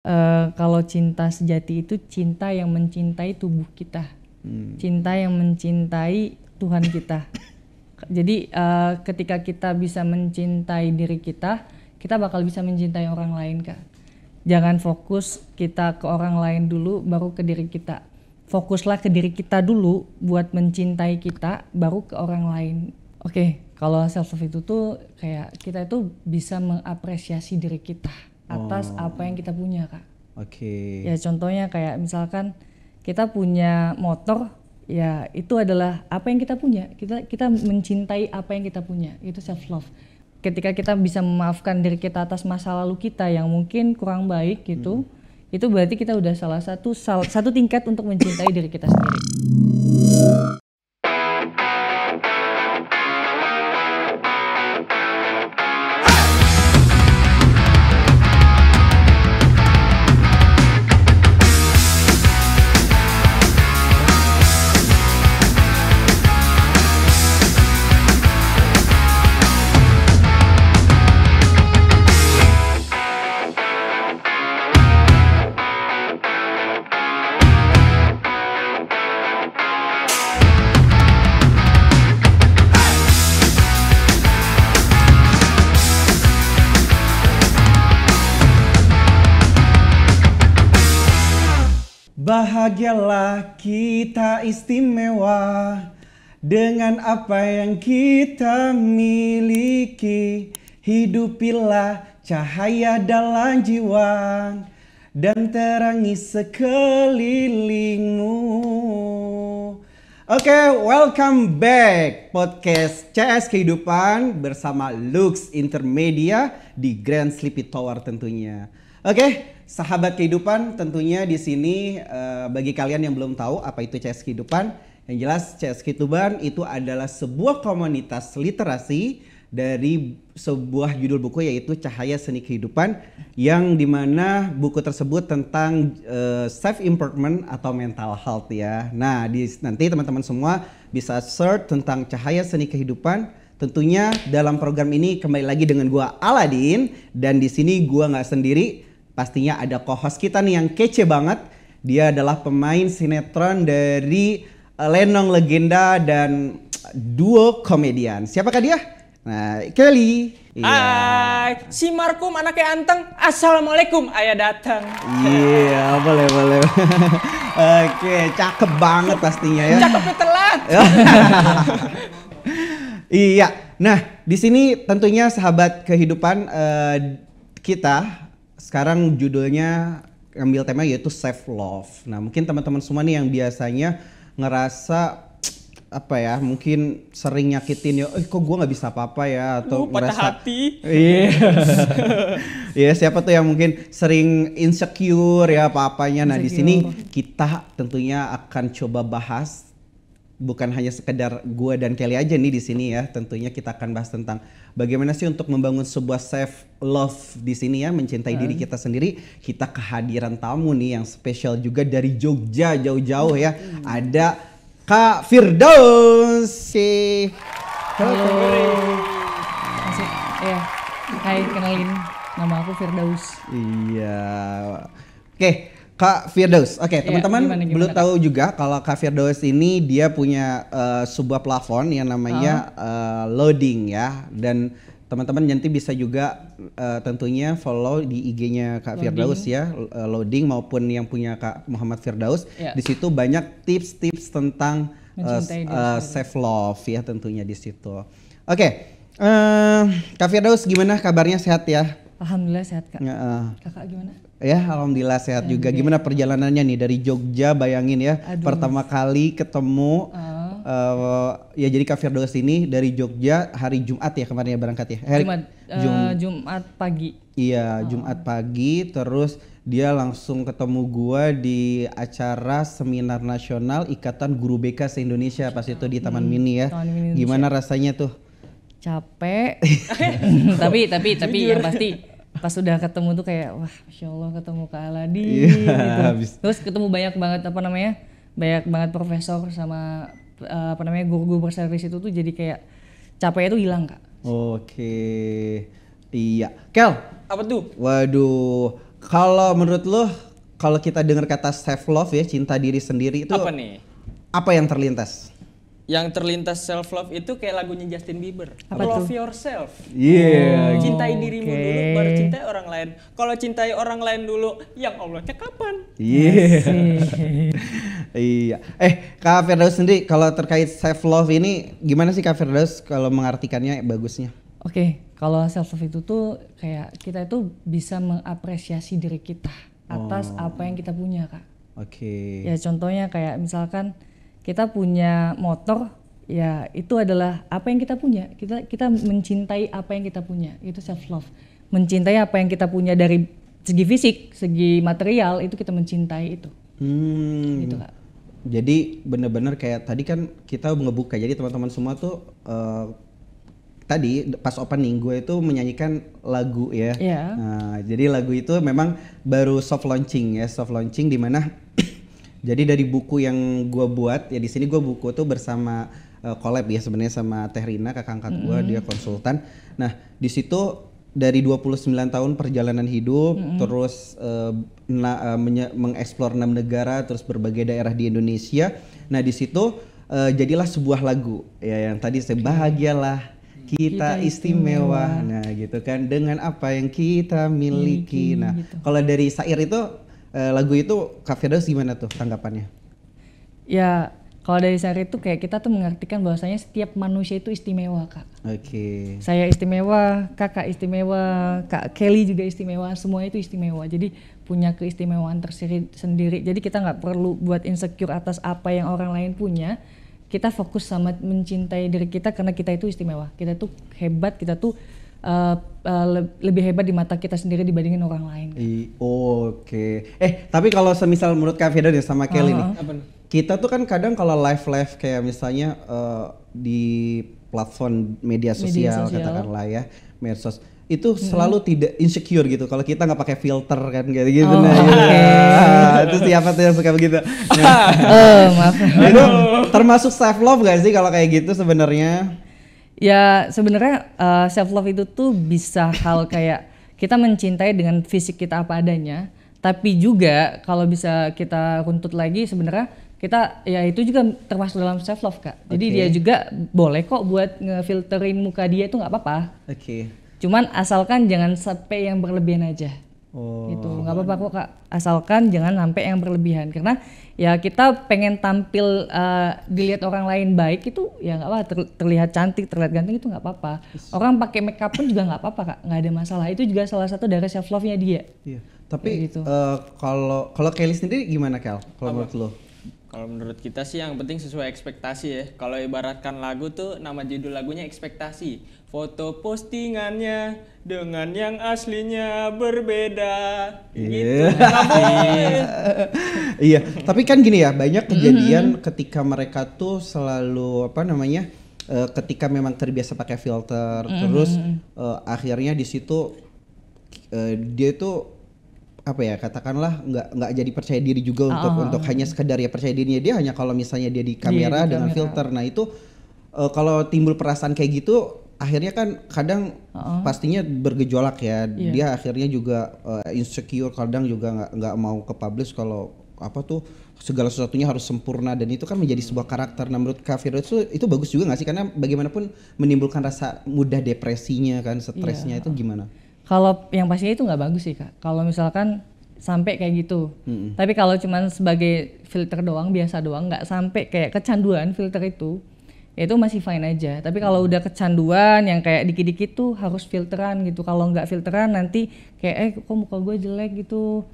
Eh, kalau cinta sejati itu cinta yang mencintai tubuh kita, hmm. cinta yang mencintai Tuhan kita. Jadi uh, ketika kita bisa mencintai diri kita, kita bakal bisa mencintai orang lain kak. Jangan fokus kita ke orang lain dulu, baru ke diri kita. Fokuslah ke diri kita dulu buat mencintai kita, baru ke orang lain. Oke, okay, kalau self love itu tuh kayak kita itu bisa mengapresiasi diri kita atas oh. apa yang kita punya kak. Oke. Okay. Ya contohnya kayak misalkan kita punya motor, ya itu adalah apa yang kita punya. Kita kita mencintai apa yang kita punya. Itu self love. Ketika kita bisa memaafkan diri kita atas masa lalu kita yang mungkin kurang baik gitu, hmm. itu berarti kita udah salah satu salah satu tingkat untuk mencintai diri kita sendiri. Berbahagialah kita istimewa dengan apa yang kita miliki. Hidupilah cahaya dalam jiwa dan terangi sekelilingmu. Oke, okay, welcome back podcast CS Kehidupan bersama Lux Intermedia di Grand Sleepy Tower tentunya. Oke, okay, Sahabat kehidupan tentunya di sini uh, bagi kalian yang belum tahu apa itu CS kehidupan, yang jelas CS kehidupan itu adalah sebuah komunitas literasi dari sebuah judul buku yaitu Cahaya Seni Kehidupan yang dimana buku tersebut tentang uh, eh, self improvement atau mental health ya. Nah di, nanti teman-teman semua bisa search tentang Cahaya Seni Kehidupan tentunya dalam program ini kembali lagi dengan gua Aladin dan di sini gua nggak sendiri pastinya ada co-host kita nih yang kece banget. Dia adalah pemain sinetron dari eh, Lenong Legenda dan duo komedian. Siapakah dia? Nah, Kelly. Iya. Hai, si Markum anaknya anteng. Assalamualaikum, ayah datang. Iya, yeah, boleh boleh. Oke, cakep banget pastinya ya. Cakepnya telat. iya. Nah, di sini tentunya sahabat kehidupan uh, kita sekarang judulnya ngambil tema yaitu self love. Nah, mungkin teman-teman semua nih yang biasanya ngerasa apa ya mungkin sering nyakitin ya eh kok gue nggak bisa apa-apa ya atau uh, patah hati iya yeah, siapa tuh yang mungkin sering insecure ya apa-apanya nah di sini kita tentunya akan coba bahas bukan hanya sekedar gue dan Kelly aja nih di sini ya. Tentunya kita akan bahas tentang bagaimana sih untuk membangun sebuah self love di sini ya, mencintai hmm. diri kita sendiri. Kita kehadiran tamu nih yang spesial juga dari Jogja jauh-jauh ya. Hmm. Ada Kak Firdaus. Halo. Masih, ya. Hai, kenalin. Nama aku Firdaus. Iya. Oke. Okay Kak Firdaus. Oke, okay, iya, teman teman-teman belum tahu juga kalau Kak Firdaus ini dia punya uh, sebuah plafon yang namanya uh. uh, loading ya dan teman-teman nanti bisa juga uh, tentunya follow di IG-nya Kak loading. Firdaus ya, uh, loading maupun yang punya Kak Muhammad Firdaus. Ya. Di situ banyak tips-tips tentang safe uh, uh, self love ya tentunya di situ. Oke. Okay. Uh, Kak Firdaus gimana kabarnya sehat ya? Alhamdulillah sehat kak. Uh, Kakak gimana? Ya alhamdulillah sehat ya, juga. Gimana perjalanannya nih dari Jogja? Bayangin ya, Aduh. pertama kali ketemu. Uh. Uh, ya jadi Kak Firdaus ini dari Jogja hari Jumat ya kemarin ya berangkat ya. Hari, Jumat, uh, Jumat pagi. Iya oh. Jumat pagi terus dia langsung ketemu gua di acara seminar nasional Ikatan Guru BK se Indonesia pas itu di Taman hmm, Mini ya. Taman Mini Gimana rasanya tuh? Capek. tapi tapi tapi yang pasti pas udah ketemu tuh kayak wah masya allah ketemu Kak Aladi yeah, gitu. terus ketemu banyak banget apa namanya banyak banget profesor sama uh, apa namanya guru-guru berservis itu tuh jadi kayak capeknya tuh hilang kak oke okay. iya Kel apa tuh waduh kalau menurut lo kalau kita dengar kata self love ya cinta diri sendiri itu apa nih apa yang terlintas yang terlintas self love itu kayak lagunya Justin Bieber. Apa love tuh? yourself. Iya. Yeah. Oh, cintai dirimu okay. dulu baru cintai orang lain. Kalau cintai orang lain dulu, yang Allahnya kapan? Iya. iya. Eh, Kak Firdaus sendiri kalau terkait self love ini gimana sih Kak Firdaus kalau mengartikannya bagusnya? Oke, okay. kalau self love itu tuh kayak kita itu bisa mengapresiasi diri kita atas oh. apa yang kita punya, Kak. Oke. Okay. Ya contohnya kayak misalkan kita punya motor ya itu adalah apa yang kita punya kita kita mencintai apa yang kita punya itu self love mencintai apa yang kita punya dari segi fisik segi material itu kita mencintai itu hmm. gitu kak jadi benar-benar kayak tadi kan kita ngebuka jadi teman-teman semua tuh uh, tadi pas opening gue itu menyanyikan lagu ya. Yeah. Nah, jadi lagu itu memang baru soft launching ya, soft launching di mana Jadi dari buku yang gue buat ya di sini gue buku tuh bersama uh, collab ya sebenarnya sama Teh Rina kakak angkat gue mm dia konsultan. Nah di situ dari 29 tahun perjalanan hidup mm -hmm. terus uh, na, uh, mengeksplor enam negara terus berbagai daerah di Indonesia. Nah di situ uh, jadilah sebuah lagu ya yang tadi saya bahagialah kita, kita istimewa. istimewa. Nah, gitu kan dengan apa yang kita miliki. miliki nah, gitu. kalau dari syair itu Eh, lagu itu Kak Firdaus gimana tuh tanggapannya? Ya kalau dari saya itu kayak kita tuh mengartikan bahwasanya setiap manusia itu istimewa kak. Oke. Okay. Saya istimewa, kakak istimewa, kak Kelly juga istimewa, semua itu istimewa. Jadi punya keistimewaan tersendiri. Jadi kita nggak perlu buat insecure atas apa yang orang lain punya. Kita fokus sama mencintai diri kita karena kita itu istimewa. Kita tuh hebat, kita tuh uh, uh, lebih hebat di mata kita sendiri dibandingin orang lain. Kan? Oke. Okay. Eh, tapi kalau semisal menurut Kak Feda nih sama Kelly uh -huh. nih. Uh-huh. Kita tuh kan kadang kalau live-live kayak misalnya uh, di platform media sosial, media sosial. katakanlah ya, medsos itu hmm. selalu tidak insecure gitu kalau kita nggak pakai filter kan gitu gitu oh, nah okay. ya. Ah, itu siapa tuh yang suka begitu nah, oh, maaf itu termasuk self love gak sih kalau kayak gitu sebenarnya ya sebenarnya uh, eh, self love itu tuh bisa hal kayak kita mencintai dengan fisik kita apa adanya tapi juga kalau bisa kita runtut lagi sebenarnya kita ya itu juga termasuk dalam self love kak jadi okay. dia juga boleh kok buat ngefilterin muka dia itu nggak apa-apa oke okay. cuman asalkan jangan sampai yang berlebihan aja Oh. Itu nggak apa-apa kok kak, asalkan jangan sampai yang berlebihan karena ya kita pengen tampil uh, dilihat orang lain baik itu ya nggak apa ter, terlihat cantik terlihat ganteng itu nggak apa-apa. Orang pakai make up pun juga nggak apa-apa kak, nggak ada masalah. Itu juga salah satu dari self love nya dia. Iya. Tapi kalau gitu. uh, kalau kalau Kelly sendiri gimana Kel? Kalau menurut lo? Kalau menurut kita sih yang penting sesuai ekspektasi ya. Kalau ibaratkan lagu tuh nama judul lagunya ekspektasi. Foto postingannya dengan yang aslinya berbeda. Yeah. Iya. Gitu. iya, tapi kan gini ya, banyak kejadian mm -hmm. ketika mereka tuh selalu apa namanya? Eh, ketika memang terbiasa pakai filter mm -hmm. terus uh, akhirnya di situ uh, dia tuh apa ya katakanlah nggak nggak jadi percaya diri juga untuk oh. untuk hanya sekedar ya percaya dirinya dia hanya kalau misalnya dia di kamera iya, dia dengan kamera. filter nah itu uh, kalau timbul perasaan kayak gitu akhirnya kan kadang uh pastinya bergejolak ya yeah. dia akhirnya juga uh, insecure kadang juga nggak nggak mau ke publish kalau apa tuh segala sesuatunya harus sempurna dan itu kan menjadi sebuah karakter. Nah menurut Kak itu, itu bagus juga nggak sih karena bagaimanapun menimbulkan rasa mudah depresinya kan, stresnya yeah. itu gimana? Kalau yang pastinya itu nggak bagus sih kak. Kalau misalkan sampai kayak gitu. Mm-hmm. Tapi kalau cuman sebagai filter doang, biasa doang, nggak sampai kayak kecanduan filter itu, ya itu masih fine aja. Tapi kalau udah kecanduan yang kayak dikit-dikit tuh harus filteran gitu. Kalau nggak filteran nanti kayak eh kok muka gue jelek gitu.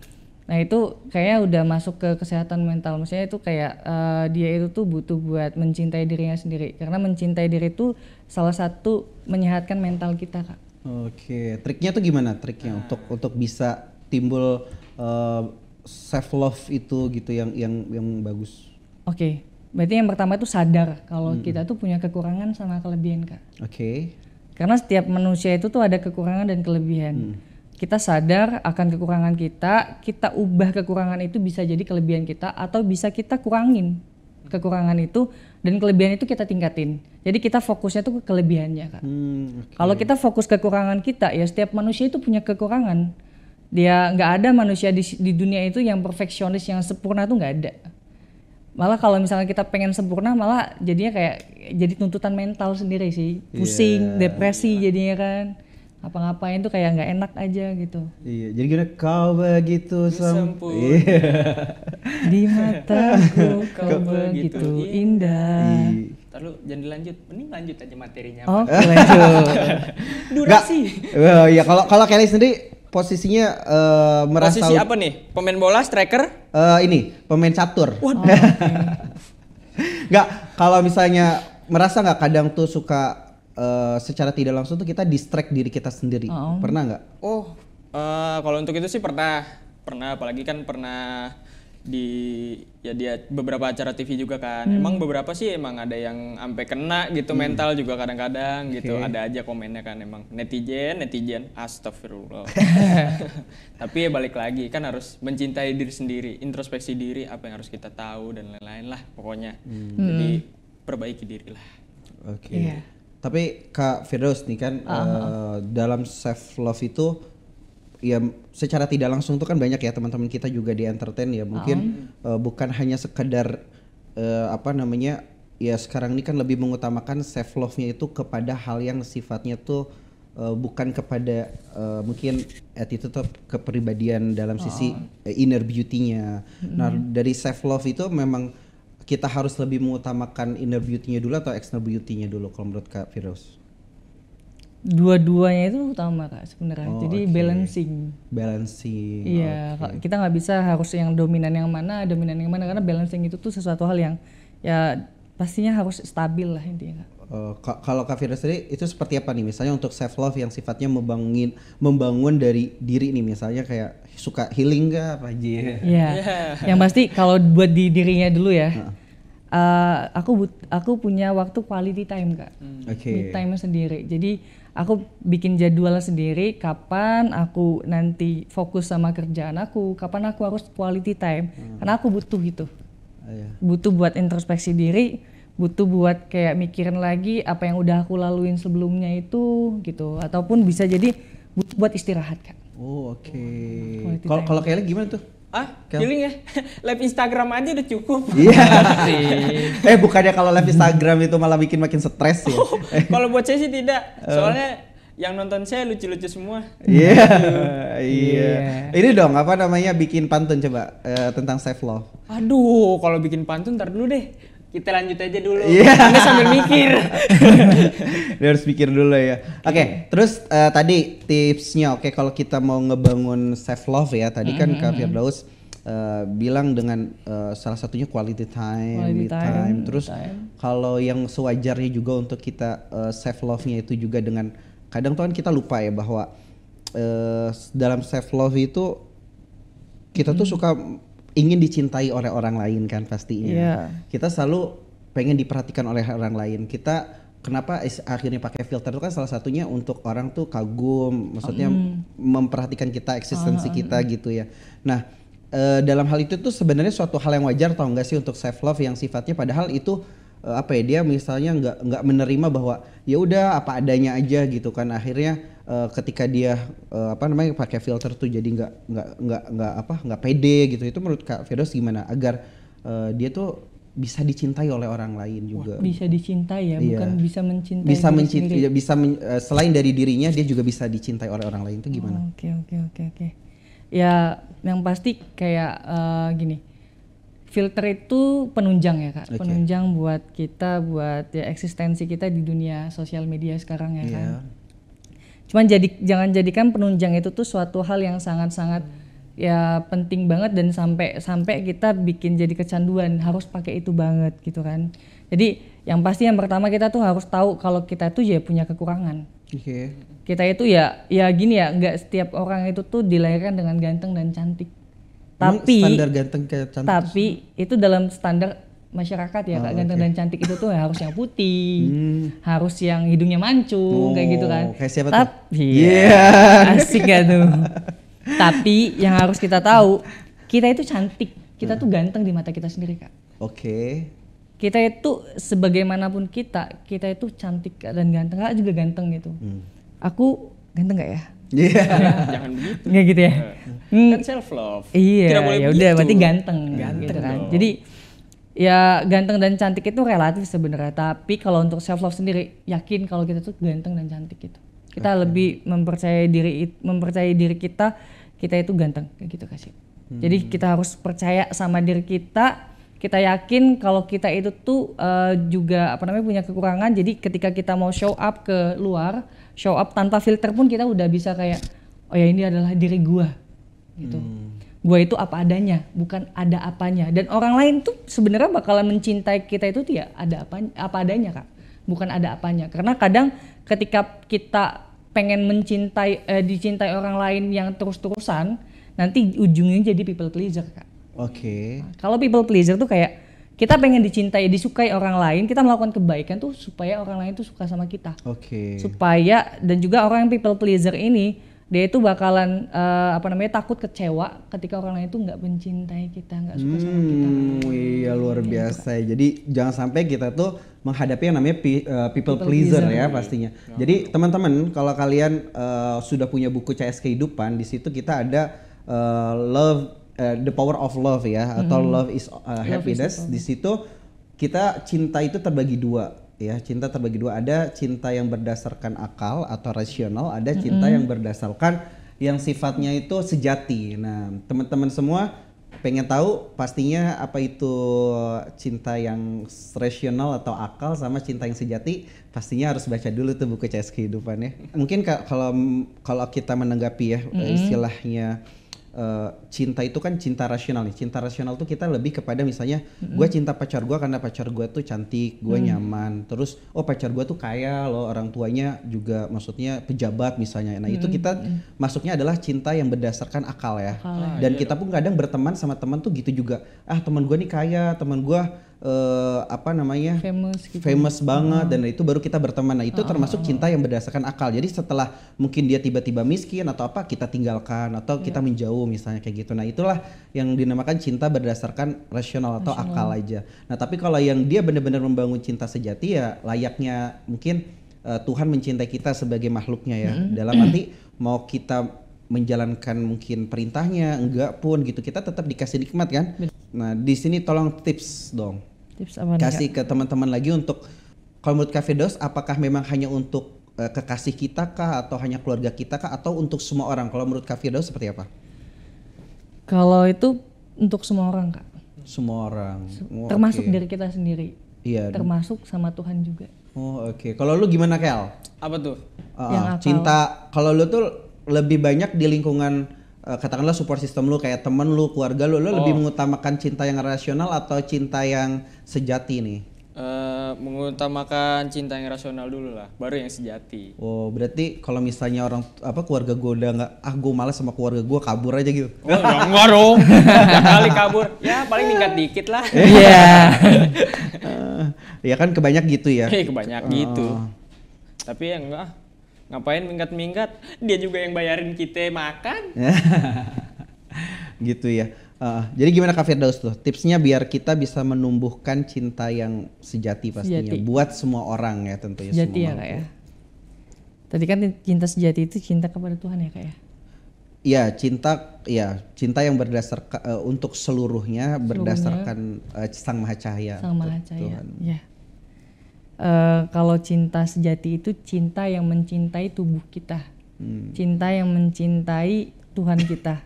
Nah itu kayaknya udah masuk ke kesehatan mental. Maksudnya itu kayak uh, dia itu tuh butuh buat mencintai dirinya sendiri. Karena mencintai diri itu salah satu menyehatkan mental kita kak. Oke, triknya tuh gimana triknya nah. untuk untuk bisa timbul uh, self love itu gitu yang yang yang bagus? Oke, berarti yang pertama itu sadar kalau hmm. kita tuh punya kekurangan sama kelebihan kak. Oke. Karena setiap manusia itu tuh ada kekurangan dan kelebihan. Hmm. Kita sadar akan kekurangan kita, kita ubah kekurangan itu bisa jadi kelebihan kita atau bisa kita kurangin kekurangan itu dan kelebihan itu kita tingkatin. Jadi kita fokusnya tuh ke kelebihannya kak. Hmm, okay. Kalau kita fokus kekurangan kita ya setiap manusia itu punya kekurangan. Dia nggak ada manusia di, di dunia itu yang perfeksionis yang sempurna tuh nggak ada. Malah kalau misalnya kita pengen sempurna malah jadinya kayak jadi tuntutan mental sendiri sih, iya, pusing, yeah. depresi iya. jadinya kan apa ngapain tuh kayak nggak enak aja gitu iya jadi gimana kau begitu sempurna iya. di mataku kau begitu indah Lalu iya. jangan dilanjut, mending lanjut aja materinya. Oh, lanjut. Durasi. Gak, ya kalau kalau Kelly sendiri posisinya uh, merasa Posisi apa nih? Pemain bola, striker? Uh, ini, pemain catur. Waduh. Oh, okay. Enggak, kalau misalnya merasa nggak kadang tuh suka Eh, secara tidak langsung tuh kita distract diri kita sendiri. Oh. Pernah nggak? Oh, uh, kalau untuk itu sih pernah, pernah. Apalagi kan pernah di ya dia beberapa acara TV juga kan. Hmm. Emang beberapa sih emang ada yang sampai kena gitu hmm. mental juga kadang-kadang okay. gitu. Ada aja komennya kan emang netizen, netizen astagfirullah. Tapi ya balik lagi kan harus mencintai diri sendiri, introspeksi diri apa yang harus kita tahu dan lain-lain lah pokoknya. Hmm. hmm. Jadi perbaiki diri lah. Oke. Okay. Iya. Yeah. Tapi Kak Firdaus nih kan uh ah, -huh. Ah. uh, eh, dalam self love itu ya secara tidak langsung tuh kan banyak ya teman-teman kita juga di entertain ya mungkin uh ah. -huh. Eh, uh, bukan hanya sekedar uh, apa namanya ya sekarang ini kan lebih mengutamakan self love-nya itu kepada hal yang sifatnya tuh uh, bukan kepada uh, mungkin attitude atau kepribadian dalam sisi -huh. inner beauty-nya. -huh. Nah, mm-hmm. dari self love itu memang kita harus lebih mengutamakan inner beauty-nya dulu atau external beauty-nya dulu kalau menurut Kak Firdaus? dua-duanya itu utama kak sebenarnya oh, jadi okay. balancing balancing iya okay. kita nggak bisa harus yang dominan yang mana dominan yang mana karena balancing itu tuh sesuatu hal yang ya pastinya harus stabil lah intinya kak uh, kalau kak Fira sendiri itu seperti apa nih misalnya untuk self love yang sifatnya membangun membangun dari diri nih misalnya kayak suka healing gak apa aja? Iya. Yeah. Iya. Yang pasti kalau buat di dirinya dulu ya. Uh. Uh, aku but, aku punya waktu quality time kak, hmm. okay. me time sendiri. Jadi aku bikin jadwal sendiri kapan aku nanti fokus sama kerjaan aku, kapan aku harus quality time, hmm. karena aku butuh itu, uh, yeah. Iya. butuh buat introspeksi diri, butuh buat kayak mikirin lagi apa yang udah aku laluin sebelumnya itu gitu, ataupun bisa jadi butuh buat istirahat kak. Oh oke. Okay. Kalau kalau gimana tuh? Ah, Kel? healing ya. live Instagram aja udah cukup. Iya. Yeah. eh bukannya kalau live Instagram itu malah bikin makin stres ya? Oh, kalau buat saya sih tidak. Eh. Soalnya uh. yang nonton saya lucu-lucu semua. Iya. Yeah. Gitu. Iya. yeah. Ini dong apa namanya bikin pantun coba uh, tentang self love. Aduh, kalau bikin pantun ntar dulu deh kita lanjut aja dulu. Iya. Yeah. Anda sambil mikir. Dia harus pikir dulu ya. Oke, okay, terus uh, tadi tipsnya oke okay, kalau kita mau ngebangun self love ya. Tadi mm -hmm. kan mm-hmm, Kak mm-hmm. Firdaus uh, bilang dengan uh, salah satunya quality time, quality time, time. Terus kalau yang sewajarnya juga untuk kita uh, self love-nya itu juga dengan kadang tuh kan kita lupa ya bahwa uh, dalam self love itu kita tuh mm-hmm. suka ingin dicintai oleh orang lain kan pastinya. Yeah. Kita selalu pengen diperhatikan oleh orang lain. Kita kenapa akhirnya pakai filter itu kan salah satunya untuk orang tuh kagum, maksudnya mm. memperhatikan kita eksistensi uh, kita ah. gitu ya. Nah, e, dalam hal itu tuh sebenarnya suatu hal yang wajar tau nggak sih untuk self love yang sifatnya padahal itu Eh, apa ya dia misalnya nggak nggak menerima bahwa ya udah apa adanya aja gitu kan akhirnya uh, ketika dia uh, apa namanya pakai filter tuh jadi nggak nggak nggak nggak apa nggak pede gitu itu menurut kak Firdaus gimana agar uh, dia tuh bisa dicintai oleh orang lain juga. Wah, bisa dicintai ya, iya. bukan bisa mencintai. Bisa mencintai, ya, bisa men, uh, selain dari dirinya dia juga bisa dicintai oleh orang lain itu gimana? Oh, oke oke oke oke. Ya yang pasti kayak uh, gini filter itu penunjang ya kak, okay. penunjang buat kita, buat ya eksistensi kita di dunia sosial media sekarang ya yeah. kan. Cuman jadi jangan jadikan penunjang itu tuh suatu hal yang sangat-sangat hmm. ya penting banget dan sampai sampai kita bikin jadi kecanduan harus pakai itu banget gitu kan. Jadi yang pasti yang pertama kita tuh harus tahu kalau kita tuh ya punya kekurangan. Okay. Kita itu ya ya gini ya nggak setiap orang itu tuh dilahirkan dengan ganteng dan cantik tapi standar ganteng kayak cantik tapi itu dalam standar masyarakat ya oh, kak ah, ganteng okay. dan cantik itu tuh harus yang putih hmm. harus yang hidungnya mancung oh, kayak gitu kan kayak siapa tapi tuh? Iya. Yeah. asik gak tuh tapi yang harus kita tahu kita itu cantik kita hmm. tuh ganteng di mata kita sendiri kak oke okay. kita itu sebagaimanapun kita kita itu cantik dan ganteng kak juga ganteng gitu hmm. aku ganteng gak ya Iya. Yeah. jangan begitu. Nggak gitu ya. Kan hmm. self love. Iya. Tidak boleh ya udah berarti ganteng, kan, ganteng gitu kan. Dong. Jadi ya ganteng dan cantik itu relatif sebenarnya, tapi kalau untuk self love sendiri yakin kalau kita tuh ganteng dan cantik gitu. Kita okay. lebih mempercayai diri mempercayai diri kita, kita itu ganteng kayak gitu kasih. Hmm. Jadi kita harus percaya sama diri kita, kita yakin kalau kita itu tuh uh, juga apa namanya punya kekurangan. Jadi ketika kita mau show up ke luar, show up tanpa filter pun kita udah bisa kayak oh ya ini adalah diri gua gitu hmm. gua itu apa adanya bukan ada apanya dan orang lain tuh sebenarnya bakalan mencintai kita itu tidak ada apa apa adanya kak bukan ada apanya karena kadang ketika kita pengen mencintai eh, dicintai orang lain yang terus-terusan nanti ujungnya jadi people pleaser kak oke okay. kalau people pleaser tuh kayak kita pengen dicintai, disukai orang lain, kita melakukan kebaikan tuh supaya orang lain tuh suka sama kita. Oke. Okay. Supaya dan juga orang yang people pleaser ini dia itu bakalan uh, apa namanya takut kecewa ketika orang lain itu nggak mencintai kita, nggak suka hmm, sama kita. Hmm, iya luar ya, biasa. Jadi jangan sampai kita tuh menghadapi yang namanya pi, uh, people, people pleaser, pleaser ya pastinya. Ya. Jadi teman-teman kalau kalian uh, sudah punya buku CS kehidupan di situ kita ada uh, love uh, the power of love ya mm-hmm. atau love is uh, happiness di situ kita cinta itu terbagi dua ya cinta terbagi dua ada cinta yang berdasarkan akal atau rasional ada cinta mm-hmm. yang berdasarkan yang sifatnya itu sejati nah teman-teman semua pengen tahu pastinya apa itu cinta yang rasional atau akal sama cinta yang sejati pastinya harus baca dulu tuh buku CS kehidupan ya mungkin kalau kalau kita menanggapi ya mm-hmm. istilahnya uh, cinta itu kan cinta rasional nih. Cinta rasional tuh kita lebih kepada misalnya mm-hmm. gue cinta pacar gue karena pacar gue tuh cantik, gue mm. nyaman. Terus oh pacar gue tuh kaya loh, orang tuanya juga maksudnya pejabat misalnya. Nah mm-hmm. itu kita mm-hmm. masuknya adalah cinta yang berdasarkan akal ya. Akal. Dan iya. kita pun kadang berteman sama teman tuh gitu juga. Ah teman gue nih kaya, teman gue uh, apa namanya famous gitu. Ya. famous banget hmm. dan itu baru kita berteman nah itu oh, termasuk ah, cinta ah. yang berdasarkan akal jadi setelah mungkin dia tiba-tiba miskin atau apa kita tinggalkan atau yeah. kita ya. menjauh misalnya kayak gitu nah itulah yang dinamakan cinta berdasarkan rasional atau rasional. akal aja nah tapi kalau yang dia benar-benar membangun cinta sejati ya layaknya mungkin uh, Tuhan mencintai kita sebagai makhluknya ya Hmm. dalam arti mau kita menjalankan mungkin perintahnya enggak pun gitu kita tetap dikasih nikmat kan nah di sini tolong tips dong Tips apa kasih ke teman-teman lagi untuk kalau menurut Kak dos apakah memang hanya untuk uh, kekasih kita kah atau hanya keluarga kita kah atau untuk semua orang? Kalau menurut Kak dos seperti apa? Kalau itu untuk semua orang, Kak. Semua orang. Oh, termasuk okay. diri kita sendiri. Iya. Termasuk sama Tuhan juga. Oh, oke. Okay. Kalau lu gimana, Kel? Apa tuh? Uh, cinta. Kalau lu tuh lebih banyak di lingkungan uh, katakanlah support system lu kayak temen lu, keluarga lu, lu oh. lebih mengutamakan cinta yang rasional atau cinta yang sejati nih? Uh, mengutamakan cinta yang rasional dulu lah, baru yang sejati. Oh, berarti kalau misalnya orang apa keluarga gue udah nggak, ah gue malas sama keluarga gue kabur aja gitu. Oh, ya dong. kali kabur, ya paling tingkat dikit lah. Iya. Yeah. uh, ya kan kebanyak gitu ya. Iya, kebanyak uh. gitu. Eh. Tapi yang enggak, ngapain minggat-minggat dia juga yang bayarin kita makan gitu ya uh, jadi gimana Kak Firdaus tuh tipsnya biar kita bisa menumbuhkan cinta yang sejati pastinya sejati. buat semua orang ya tentunya sejati semua ya kak ya tadi kan cinta sejati itu cinta kepada Tuhan ya kak ya Iya cinta, ya cinta yang berdasarkan uh, eh, untuk seluruhnya, seluruhnya berdasarkan uh, sang maha cahaya. Sang maha cahaya. Tuhan. Ya. Eh, kalau cinta sejati itu cinta yang mencintai tubuh kita, hmm. cinta yang mencintai Tuhan kita.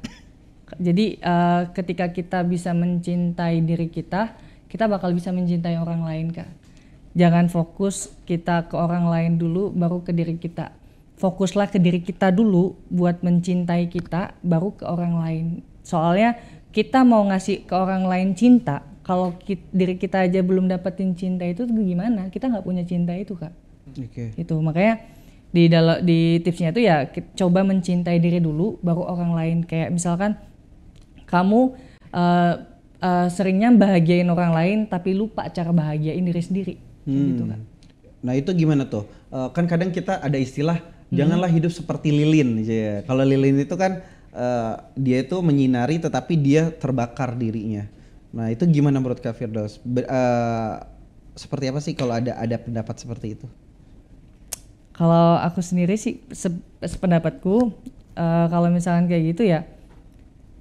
Jadi uh, ketika kita bisa mencintai diri kita, kita bakal bisa mencintai orang lain kak. Jangan fokus kita ke orang lain dulu, baru ke diri kita. Fokuslah ke diri kita dulu buat mencintai kita, baru ke orang lain. Soalnya kita mau ngasih ke orang lain cinta, kalau kita, diri kita aja belum dapetin cinta itu gimana kita nggak punya cinta itu kak okay. itu makanya di dalam di tipsnya itu ya coba mencintai diri dulu baru orang lain kayak misalkan kamu uh, uh, seringnya bahagiain orang lain tapi lupa cara bahagiain diri sendiri hmm. gitu kak nah itu gimana tuh uh, kan kadang kita ada istilah hmm. janganlah hidup seperti lilin ya kalau lilin itu kan uh, dia itu menyinari tetapi dia terbakar dirinya Nah itu gimana menurut Kak Firdaus? Ber, uh, eh, seperti apa sih kalau ada ada pendapat seperti itu? Kalau aku sendiri sih se sependapatku uh, kalau misalkan kayak gitu ya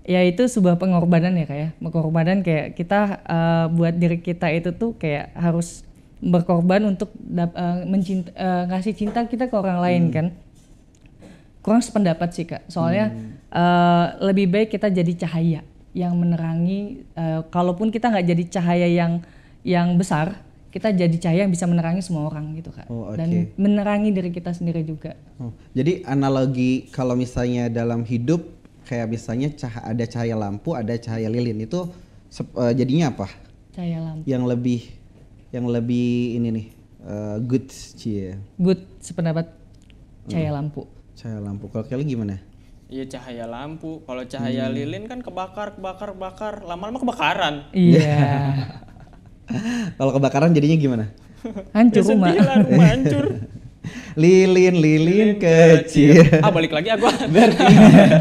ya itu sebuah pengorbanan ya kayak ya. pengorbanan kayak kita uh, buat diri kita itu tuh kayak harus berkorban untuk dap, uh, mencinta, uh, ngasih cinta kita ke orang lain hmm. kan kurang sependapat sih kak soalnya hmm. uh, lebih baik kita jadi cahaya yang menerangi uh, kalaupun kita nggak jadi cahaya yang yang besar kita jadi cahaya yang bisa menerangi semua orang gitu kak oh, okay. dan menerangi diri kita sendiri juga oh, jadi analogi kalau misalnya dalam hidup kayak misalnya cah ada cahaya lampu ada cahaya lilin itu uh, jadinya apa cahaya lampu yang lebih yang lebih ini nih uh, good cie good sependapat cahaya hmm. lampu cahaya lampu kalau kalian gimana Iya cahaya lampu. Kalau cahaya hmm. lilin kan kebakar, kebakar, kebakar Lama-lama kebakaran. Iya. Kalau kebakaran jadinya gimana? Hancur rumah. rumah hancur. lilin, lilin, lilin kecil. kecil. Ah balik lagi aku.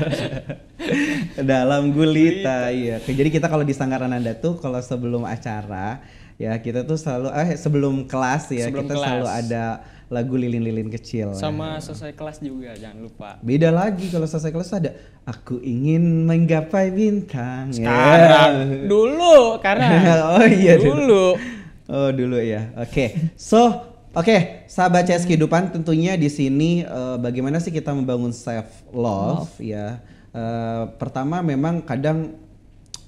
Dalam gulita, iya. Jadi kita kalau di Sanggaran Anda tuh kalau sebelum acara ya kita tuh selalu eh sebelum kelas ya sebelum kita kelas. selalu ada lagu lilin-lilin kecil. Sama ya. selesai kelas juga jangan lupa. Beda lagi kalau selesai kelas ada aku ingin menggapai bintang. Ya. Sekarang ya. dulu karena oh iya dulu. Oh dulu ya. Oke. Okay. So Oke, okay, sahabat CS kehidupan tentunya di sini uh, bagaimana sih kita membangun self love, love. ya. Uh, pertama memang kadang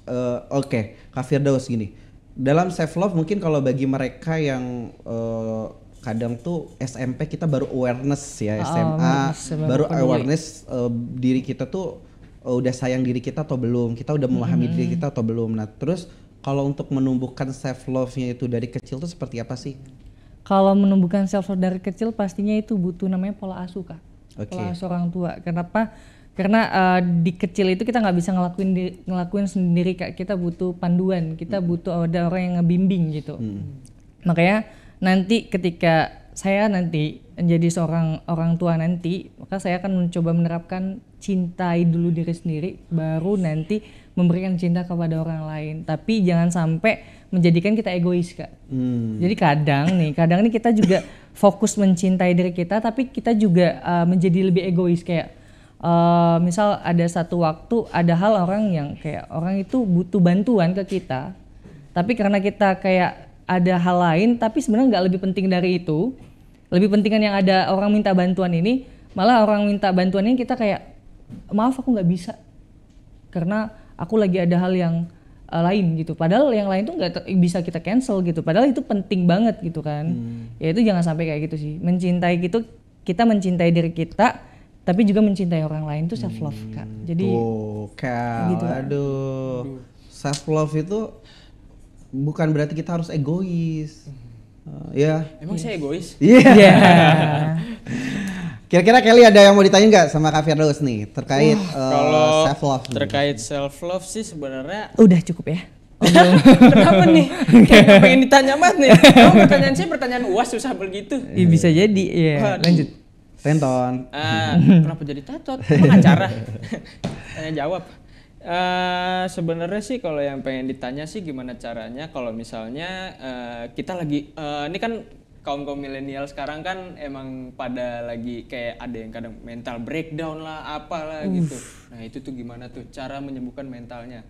uh, oke, okay, kafir daus gini dalam self love mungkin kalau bagi mereka yang uh, kadang tuh SMP kita baru awareness ya ah, SMA baru awareness uh, diri kita tuh uh, udah sayang diri kita atau belum kita udah memahami hmm. diri mm-hmm. kita atau belum nah terus kalau untuk menumbuhkan self love-nya itu dari kecil tuh seperti apa sih? Kalau menumbuhkan self love dari kecil pastinya itu butuh namanya pola asuh kak, okay. pola asuh orang tua. Kenapa? karena uh, di kecil itu kita nggak bisa ngelakuin di, ngelakuin sendiri kayak kita butuh panduan kita hmm. butuh ada orang yang ngebimbing gitu hmm. makanya nanti ketika saya nanti menjadi seorang orang tua nanti maka saya akan mencoba menerapkan cintai dulu diri sendiri baru nanti memberikan cinta kepada orang lain tapi jangan sampai menjadikan kita egois kak hmm. jadi kadang nih kadang nih kita juga fokus mencintai diri kita tapi kita juga uh, menjadi lebih egois kayak uh, misal ada satu waktu ada hal orang yang kayak orang itu butuh bantuan ke kita tapi karena kita kayak ada hal lain tapi sebenarnya nggak lebih penting dari itu lebih pentingan yang ada orang minta bantuan ini malah orang minta bantuan ini kita kayak maaf aku nggak bisa karena aku lagi ada hal yang uh, lain gitu padahal yang lain tuh nggak bisa kita cancel gitu padahal itu penting banget gitu kan hmm. ya itu jangan sampai kayak gitu sih mencintai gitu kita mencintai diri kita tapi juga mencintai orang lain itu self love hmm. kak jadi kan gitu aduh self love itu bukan berarti kita harus egois uh, ya yeah. emang yes. saya egois iya yeah. yeah. Kira-kira Kelly ada yang mau ditanya nggak sama Kak Firdaus nih terkait uh, eh, uh, self love? Terkait nih. self love sih sebenarnya udah cukup ya. Oh, Kenapa nih? Kayak pengen ditanya banget nih. Kamu pertanyaan sih pertanyaan uas susah begitu. Iya bisa jadi. Iya. Lanjut. Tenton. Uh, ah, kenapa jadi tetot? Kan pengacara. cara? Tanya jawab. Uh, Sebenarnya sih kalau yang pengen ditanya sih gimana caranya kalau misalnya uh, kita lagi uh, ini kan kaum kaum milenial sekarang kan emang pada lagi kayak ada yang kadang mental breakdown lah apalah Uff. gitu. Nah itu tuh gimana tuh cara menyembuhkan mentalnya?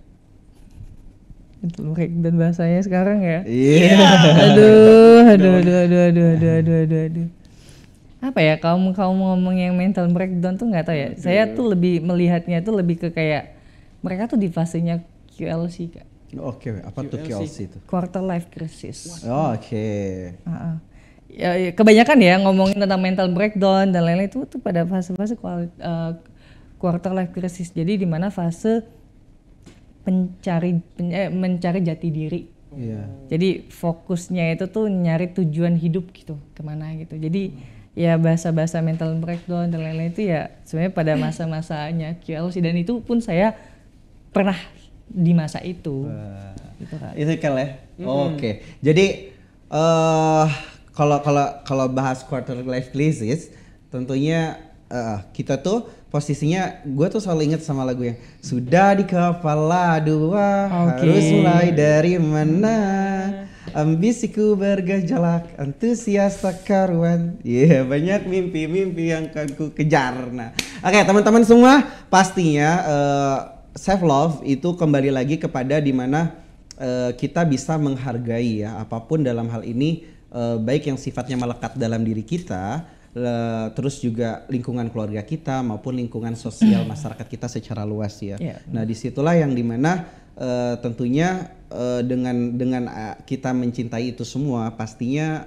Itu kayak dan bahasanya sekarang ya? Iya. Yeah. aduh, aduh, aduh, aduh, aduh, aduh, aduh, aduh, aduh apa ya kaum kaum ngomong yang mental breakdown tuh nggak tahu ya. Okay. Iya. Saya tuh lebih melihatnya tuh lebih ke kayak mereka tuh di fasenya QLC kak. Oke, okay, apa QLC? tuh QLC itu? Quarter life crisis. Oh, Oke. Okay. Uh -uh. Ya, kebanyakan ya ngomongin tentang mental breakdown dan lain-lain itu tuh pada fase-fase uh, quarter life crisis. Jadi di mana fase pencari pen, eh, mencari jati diri. Yeah. Jadi fokusnya itu tuh nyari tujuan hidup gitu, kemana gitu. Jadi hmm ya bahasa-bahasa mental breakdown dan lain-lain itu ya sebenarnya pada masa-masanya QLC dan itu pun saya pernah di masa itu. Uh, kan. Itu kan ya. Mm. Oke. Okay. Jadi eh, kalau kalau kalau bahas quarter life crisis tentunya uh, kita tuh posisinya gue tuh selalu inget sama lagu yang sudah di kepala dua okay. harus mulai dari mana ambisiku bergejolak antusias sekaruan iya yeah, banyak mimpi-mimpi yang akan ku kejar nah oke okay, teman-teman semua pastinya uh, self love itu kembali lagi kepada dimana uh, eh, kita bisa menghargai ya apapun dalam hal ini uh, baik yang sifatnya melekat dalam diri kita le, eh, terus juga lingkungan keluarga kita maupun lingkungan sosial masyarakat kita secara luas ya. Yeah. Nah disitulah yang dimana uh, tentunya uh, dengan dengan uh, kita mencintai itu semua pastinya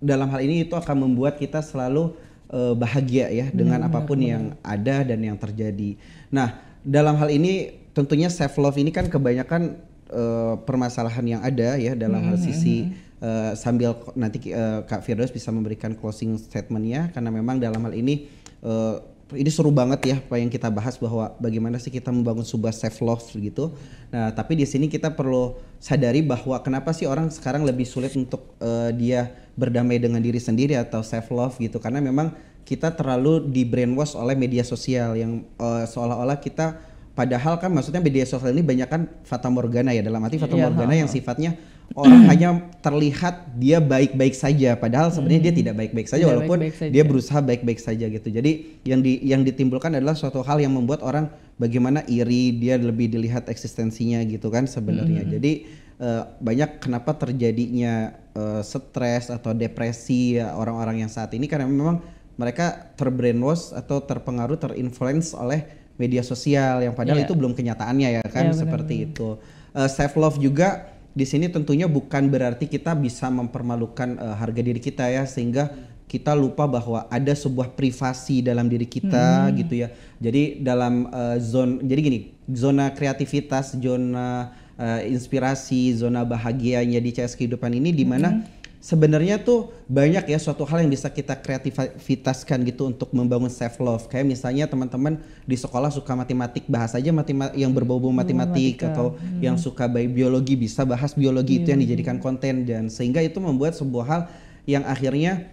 dalam hal ini itu akan membuat kita selalu uh, bahagia ya benar, dengan benar, apapun benar. yang ada dan yang terjadi. Nah dalam hal ini tentunya self love ini kan kebanyakan uh, permasalahan yang ada ya dalam mm -hmm. hal sisi uh, sambil nanti uh, Kak Firdaus bisa memberikan closing statementnya karena memang dalam hal ini uh, ini seru banget ya apa yang kita bahas bahwa bagaimana sih kita membangun sebuah self love gitu. Nah, tapi di sini kita perlu sadari bahwa kenapa sih orang sekarang lebih sulit untuk uh, dia berdamai dengan diri sendiri atau self love gitu karena memang kita terlalu di brainwash oleh media sosial yang uh, seolah-olah kita padahal kan maksudnya media sosial ini banyak kan fata morgana ya dalam arti fata yeah, morgana ha, ha. yang sifatnya orang hmm. hanya terlihat dia baik-baik saja padahal sebenarnya hmm. dia tidak baik-baik saja tidak walaupun baik -baik saja. dia berusaha baik-baik saja gitu. Jadi yang di yang ditimbulkan adalah suatu hal yang membuat orang bagaimana iri dia lebih dilihat eksistensinya gitu kan sebenarnya. Hmm. Jadi uh, banyak kenapa terjadinya uh, stres atau depresi orang-orang yang saat ini karena memang mereka terbrainwash atau terpengaruh terinfluence oleh media sosial yang padahal yeah. itu belum kenyataannya ya kan yeah, seperti itu. Uh, eh, self love juga di sini tentunya bukan berarti kita bisa mempermalukan uh, harga diri kita ya sehingga kita lupa bahwa ada sebuah privasi dalam diri kita hmm. gitu ya. Jadi dalam uh, eh, zona jadi gini, zona kreativitas, zona uh, inspirasi, zona bahagianya di CS kehidupan ini di mana hmm sebenarnya tuh banyak ya suatu hal yang bisa kita kreativitaskan gitu untuk membangun self love. Kayak misalnya teman-teman di sekolah suka matematik, bahas aja matema yang berbau-bau matematik atau hmm. yang suka biologi bisa bahas biologi yeah. itu iya, yang iya, dijadikan iya. konten dan sehingga itu membuat sebuah hal yang akhirnya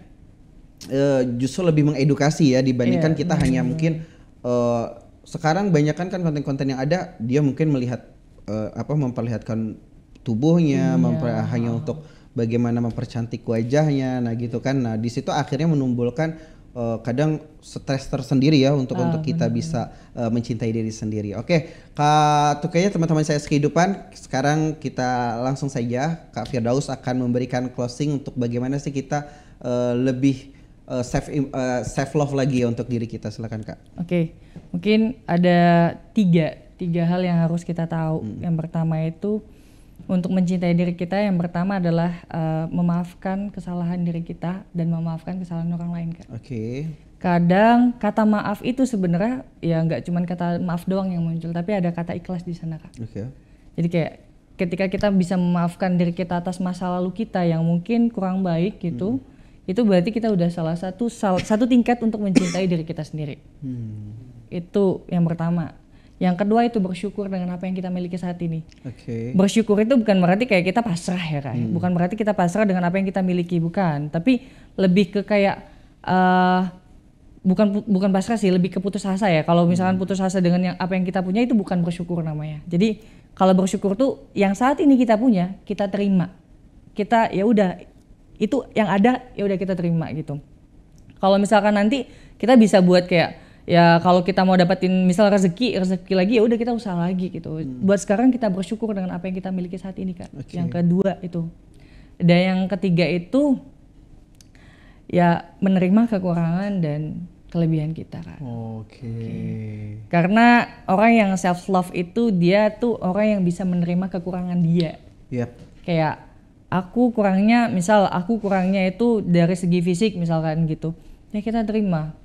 uh, justru lebih mengedukasi ya dibandingkan yeah. kita hmm. hanya mungkin uh, sekarang banyak kan konten-konten yang ada dia mungkin melihat uh, apa memperlihatkan tubuhnya, yeah. hanya untuk bagaimana mempercantik wajahnya nah gitu kan nah di situ akhirnya menumbulkan uh, eh, kadang stres tersendiri ya untuk oh, untuk kita bener. bisa uh, mencintai diri sendiri oke okay. kak tuh kayaknya teman-teman saya sekehidupan sekarang kita langsung saja kak Firdaus akan memberikan closing untuk bagaimana sih kita uh, lebih uh, self uh, self love lagi ya untuk diri kita silakan kak. Oke, mungkin ada tiga tiga hal yang harus kita tahu. Hmm. Yang pertama itu untuk mencintai diri kita yang pertama adalah uh, memaafkan kesalahan diri kita dan memaafkan kesalahan orang lain kak. Oke. Okay. Kadang kata maaf itu sebenarnya ya nggak cuma kata maaf doang yang muncul, tapi ada kata ikhlas di sana kak. Oke. Okay. Jadi kayak ketika kita bisa memaafkan diri kita atas masa lalu kita yang mungkin kurang baik gitu, hmm. itu berarti kita udah salah satu sal satu tingkat untuk mencintai diri kita sendiri. Hmm. Itu yang pertama. Yang kedua itu bersyukur dengan apa yang kita miliki saat ini. Okay. Bersyukur itu bukan berarti kayak kita pasrah ya kan, hmm. bukan berarti kita pasrah dengan apa yang kita miliki, bukan. Tapi lebih ke kayak uh, bukan bukan pasrah sih, lebih ke putus asa ya. Kalau misalkan hmm. putus asa dengan yang apa yang kita punya itu bukan bersyukur namanya. Jadi kalau bersyukur tuh yang saat ini kita punya kita terima, kita ya udah itu yang ada ya udah kita terima gitu. Kalau misalkan nanti kita bisa buat kayak ya kalau kita mau dapetin misal rezeki rezeki lagi ya udah kita usaha lagi gitu hmm. buat sekarang kita bersyukur dengan apa yang kita miliki saat ini kak okay. yang kedua itu dan yang ketiga itu ya menerima kekurangan dan kelebihan kita kak. Oke. Okay. okay. Karena orang yang self love itu dia tuh orang yang bisa menerima kekurangan dia. Yep. Kayak aku kurangnya misal aku kurangnya itu dari segi fisik misalkan gitu. Ya kita terima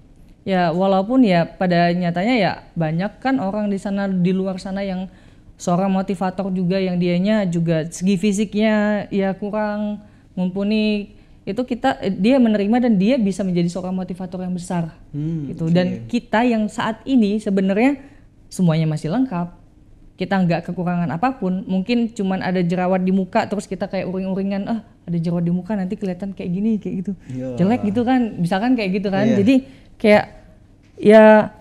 ya walaupun ya pada nyatanya ya banyak kan orang di sana di luar sana yang seorang motivator juga yang dianya juga segi fisiknya ya kurang mumpuni itu kita dia menerima dan dia bisa menjadi seorang motivator yang besar hmm, gitu dan dan kita yang saat ini sebenarnya semuanya masih lengkap kita nggak kekurangan apapun mungkin cuman ada jerawat di muka terus kita kayak uring-uringan ah ada jerawat di muka nanti kelihatan kayak gini kayak gitu yeah. jelek gitu kan misalkan kayak gitu kan yeah. jadi kayak ya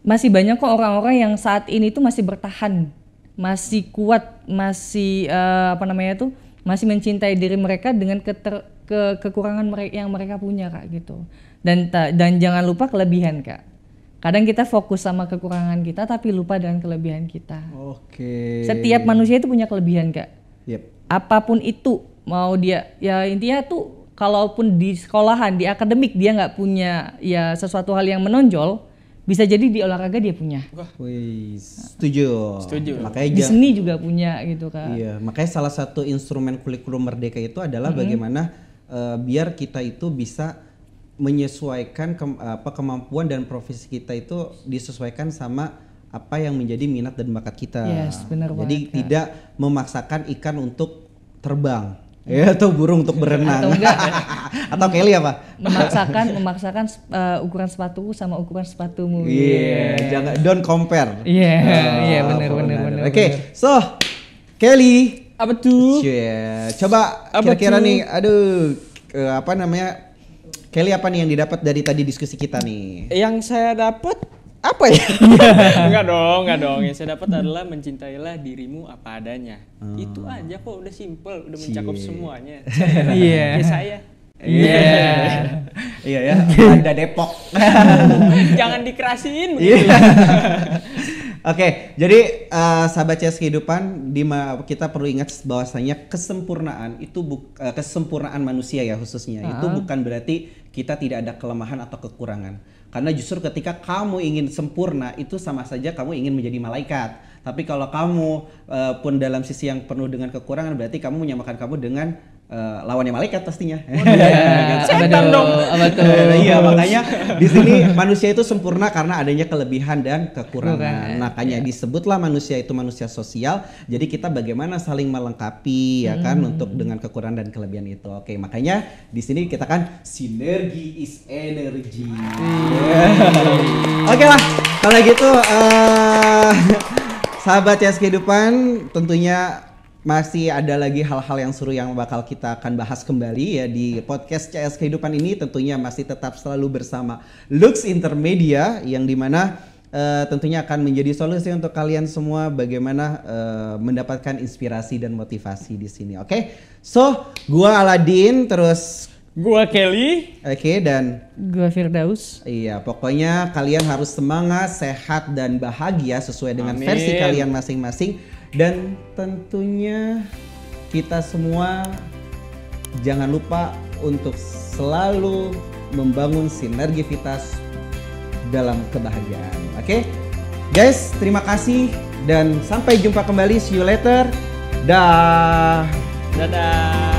masih banyak kok orang-orang yang saat ini tuh masih bertahan masih kuat masih uh, apa namanya tuh masih mencintai diri mereka dengan keter, ke, kekurangan mereka yang mereka punya kak gitu dan dan jangan lupa kelebihan kak kadang kita fokus sama kekurangan kita tapi lupa dengan kelebihan kita oke setiap manusia itu punya kelebihan kak yep. apapun itu mau dia ya intinya tuh kalaupun di sekolahan, di akademik dia nggak punya ya sesuatu hal yang menonjol, bisa jadi di olahraga dia punya. Wah, Wih, setuju. Setuju. Makanya di seni juga punya gitu kan. Iya, makanya salah satu instrumen kurikulum merdeka itu adalah hmm bagaimana uh, biar kita itu bisa menyesuaikan ke, apa kemampuan dan profesi kita itu disesuaikan sama apa yang menjadi minat dan bakat kita. Yes, benar Jadi banget, tidak kan. memaksakan ikan untuk terbang Ya atau burung untuk berenang. Atau enggak? Ya. atau Kelly apa? Memaksakan memaksakan uh, ukuran sepatu sama ukuran sepatumu. Iya, yeah, yeah. jangan don't compare. Iya, yeah, oh, iya oh, yeah, benar benar benar. Oke, okay. so Kelly apa tuh? Yeah. Coba kira-kira nih, aduh, apa namanya? Kelly apa nih yang didapat dari tadi diskusi kita nih? Yang saya dapat apa ya? enggak dong, enggak dong. Yang saya dapat adalah mencintailah dirimu apa adanya. Hmm. Itu aja kok udah simple, udah mencakup Cie. semuanya. Iya. yeah. saya. Iya. Iya, iya ya, ada Depok. Jangan dikerasin, begitu. Yeah. Oke, okay, jadi uh, sahabat CS kehidupan di kita perlu ingat bahwasanya kesempurnaan itu uh, kesempurnaan manusia ya khususnya. Uh Itu ah. bukan berarti kita tidak ada kelemahan atau kekurangan karena justru ketika kamu ingin sempurna itu sama saja kamu ingin menjadi malaikat. Tapi kalau kamu uh, pun dalam sisi yang penuh dengan kekurangan berarti kamu menyamakan kamu dengan Uh, lawannya malaikat pastinya. Oh, iya. iya, iya. Kan? Setan dong. Eh, eh, iya makanya di sini manusia itu sempurna karena adanya kelebihan dan kekurangan. Makanya yeah. disebutlah manusia itu manusia sosial. Jadi kita bagaimana saling melengkapi ya kan hmm. untuk dengan kekurangan dan kelebihan itu. Oke makanya di sini kita kan sinergi is energy. Yeah. Hmm. Oke okay lah kalau gitu uh, sahabat ya kehidupan tentunya masih ada lagi hal-hal yang seru yang bakal kita akan bahas kembali ya di podcast CS Kehidupan ini tentunya masih tetap selalu bersama Lux Intermedia yang dimana uh, eh, tentunya akan menjadi solusi untuk kalian semua bagaimana uh, mendapatkan inspirasi dan motivasi di sini oke okay? so gua Aladin terus Gua Kelly. Oke okay, dan gua Firdaus. Iya, pokoknya kalian harus semangat, sehat dan bahagia sesuai dengan Amin. versi kalian masing-masing dan tentunya kita semua jangan lupa untuk selalu membangun sinergivitas dalam kebahagiaan. Oke? Okay? Guys, terima kasih dan sampai jumpa kembali. See you later. Dah. Dadah.